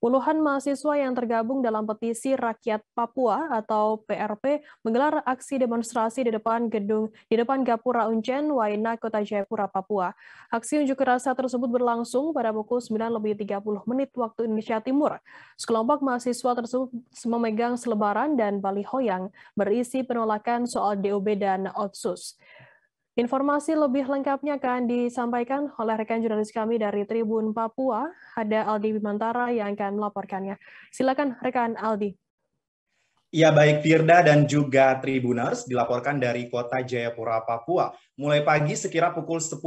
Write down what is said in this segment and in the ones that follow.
Puluhan mahasiswa yang tergabung dalam petisi Rakyat Papua atau PRP menggelar aksi demonstrasi di depan gedung di depan Gapura Unjen, Waina, Kota Jayapura, Papua. Aksi unjuk rasa tersebut berlangsung pada pukul 9 lebih 30 menit waktu Indonesia Timur. Sekelompok mahasiswa tersebut memegang selebaran dan baliho yang berisi penolakan soal DOB dan OTSUS. Informasi lebih lengkapnya akan disampaikan oleh rekan jurnalis kami dari Tribun Papua, ada Aldi Bimantara yang akan melaporkannya. Silakan rekan Aldi. Ya baik Firda dan juga Tribuners dilaporkan dari kota Jayapura, Papua. Mulai pagi sekira pukul 10.00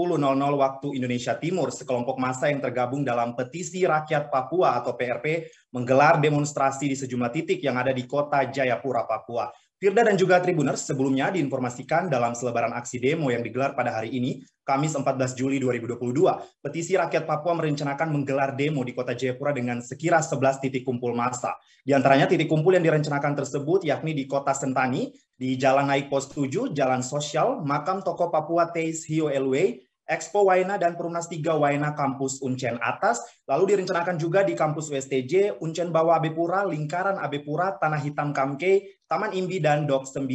waktu Indonesia Timur, sekelompok massa yang tergabung dalam Petisi Rakyat Papua atau PRP menggelar demonstrasi di sejumlah titik yang ada di kota Jayapura, Papua. Firda dan juga Tribuners sebelumnya diinformasikan dalam selebaran aksi demo yang digelar pada hari ini, Kamis 14 Juli 2022, petisi rakyat Papua merencanakan menggelar demo di kota Jayapura dengan sekira 11 titik kumpul massa. Di antaranya titik kumpul yang direncanakan tersebut yakni di kota Sentani, di Jalan Naik Pos 7, Jalan Sosial, Makam Toko Papua Teis Hio Elway, Expo Waina dan Perumnas 3 Waina Kampus Uncen Atas, lalu direncanakan juga di Kampus USTJ, Uncen Bawah Abepura, Lingkaran Abepura, Tanah Hitam Kamke, Taman Imbi, dan Dok 9.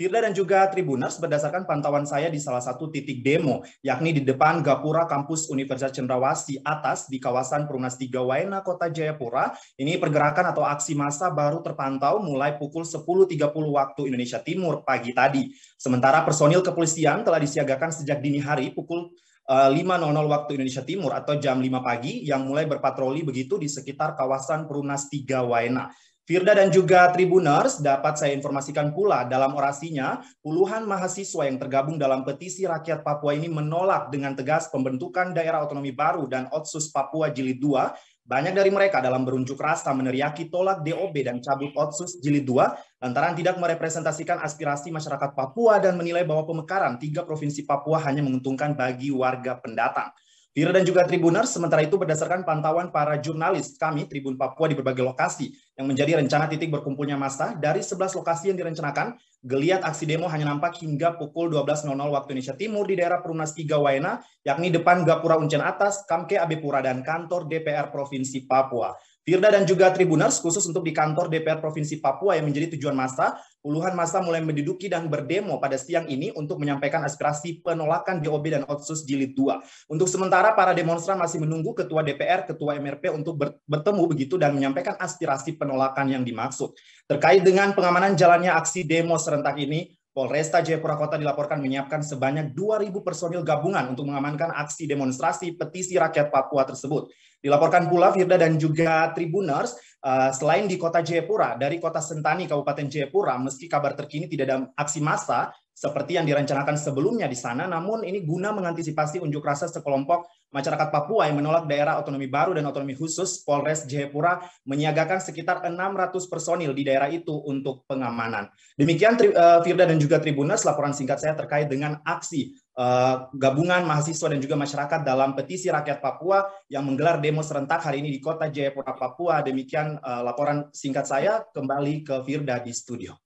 Firda dan juga Tribuners berdasarkan pantauan saya di salah satu titik demo, yakni di depan Gapura Kampus Universitas Cendrawasih atas di kawasan Perumnas 3 Waena, Kota Jayapura. Ini pergerakan atau aksi massa baru terpantau mulai pukul 10.30 waktu Indonesia Timur pagi tadi. Sementara personil kepolisian telah disiagakan sejak dini hari pukul 5.00 eh, waktu Indonesia Timur atau jam 5 pagi yang mulai berpatroli begitu di sekitar kawasan Perumnas 3 Waena. Firda dan juga Tribuners dapat saya informasikan pula dalam orasinya, puluhan mahasiswa yang tergabung dalam petisi rakyat Papua ini menolak dengan tegas pembentukan daerah otonomi baru dan Otsus Papua Jilid 2. Banyak dari mereka dalam berunjuk rasa meneriaki tolak DOB dan cabut Otsus Jilid 2 lantaran tidak merepresentasikan aspirasi masyarakat Papua dan menilai bahwa pemekaran tiga provinsi Papua hanya menguntungkan bagi warga pendatang. Vira dan juga Tribuner, sementara itu berdasarkan pantauan para jurnalis kami, Tribun Papua di berbagai lokasi, yang menjadi rencana titik berkumpulnya massa dari 11 lokasi yang direncanakan, geliat aksi demo hanya nampak hingga pukul 12.00 waktu Indonesia Timur di daerah Perumnas 3 Waena, yakni depan Gapura Uncen Atas, Kamke Abe Pura, dan kantor DPR Provinsi Papua. Firda dan juga Tribuners khusus untuk di kantor DPR Provinsi Papua yang menjadi tujuan massa, puluhan massa mulai menduduki dan berdemo pada siang ini untuk menyampaikan aspirasi penolakan DOB dan Otsus Jilid 2. Untuk sementara para demonstran masih menunggu Ketua DPR, Ketua MRP untuk bertemu begitu dan menyampaikan aspirasi penolakan yang dimaksud. Terkait dengan pengamanan jalannya aksi demo serentak ini, Polresta Jayapura Kota dilaporkan menyiapkan sebanyak 2.000 personil gabungan untuk mengamankan aksi demonstrasi petisi rakyat Papua tersebut. Dilaporkan pula Firda dan juga Tribuners, uh, selain di kota Jayapura, dari kota Sentani, Kabupaten Jayapura, meski kabar terkini tidak ada aksi massa, seperti yang direncanakan sebelumnya di sana, namun ini guna mengantisipasi unjuk rasa sekelompok masyarakat Papua yang menolak daerah otonomi baru dan otonomi khusus, Polres Jayapura menyiagakan sekitar 600 personil di daerah itu untuk pengamanan. Demikian eh, Firda dan juga Tribunas laporan singkat saya terkait dengan aksi eh, gabungan mahasiswa dan juga masyarakat dalam petisi rakyat Papua yang menggelar demo serentak hari ini di kota Jayapura, Papua. Demikian eh, laporan singkat saya, kembali ke Firda di studio.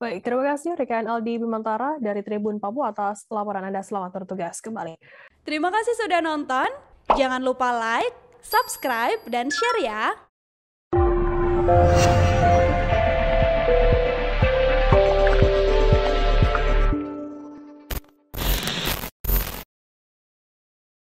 Baik, terima kasih rekan Aldi Bimantara dari Tribun Papua atas laporan Anda. Selamat bertugas kembali. Terima kasih sudah nonton. Jangan lupa like, subscribe, dan share ya.